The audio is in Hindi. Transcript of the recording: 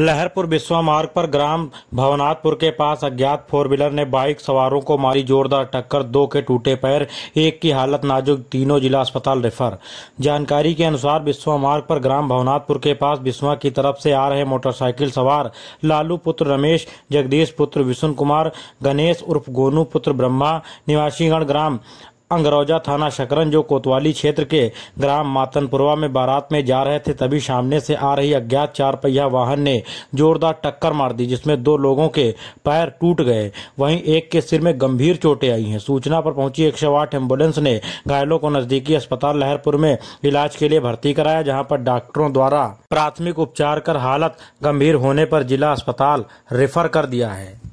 लहरपुर बिस्वा मार्ग पर ग्राम भवनाथपुर के पास अज्ञात फोर व्हीलर ने बाइक सवारों को मारी जोरदार टक्कर दो के टूटे पैर एक की हालत नाजुक तीनों जिला अस्पताल रेफर जानकारी के अनुसार बिस्वा मार्ग पर ग्राम भवनाथपुर के पास बिस्वा की तरफ से आ रहे मोटरसाइकिल सवार लालू पुत्र रमेश जगदीश पुत्र विष्णु कुमार गणेश उर्फ गोनू पुत्र ब्रह्मा निवासीगण ग्राम अंगरौजा थाना शकरन जो कोतवाली क्षेत्र के ग्राम मातनपुरवा में बारात में जा रहे थे तभी सामने से आ रही अज्ञात चार पहिया वाहन ने जोरदार टक्कर मार दी जिसमें दो लोगों के पैर टूट गए वहीं एक के सिर में गंभीर चोटें आई हैं सूचना पर पहुंची एक सौ आठ एम्बुलेंस ने घायलों को नजदीकी अस्पताल लहरपुर में इलाज के लिए भर्ती कराया जहाँ पर डॉक्टरों द्वारा प्राथमिक उपचार कर हालत गंभीर होने पर जिला अस्पताल रेफर कर दिया है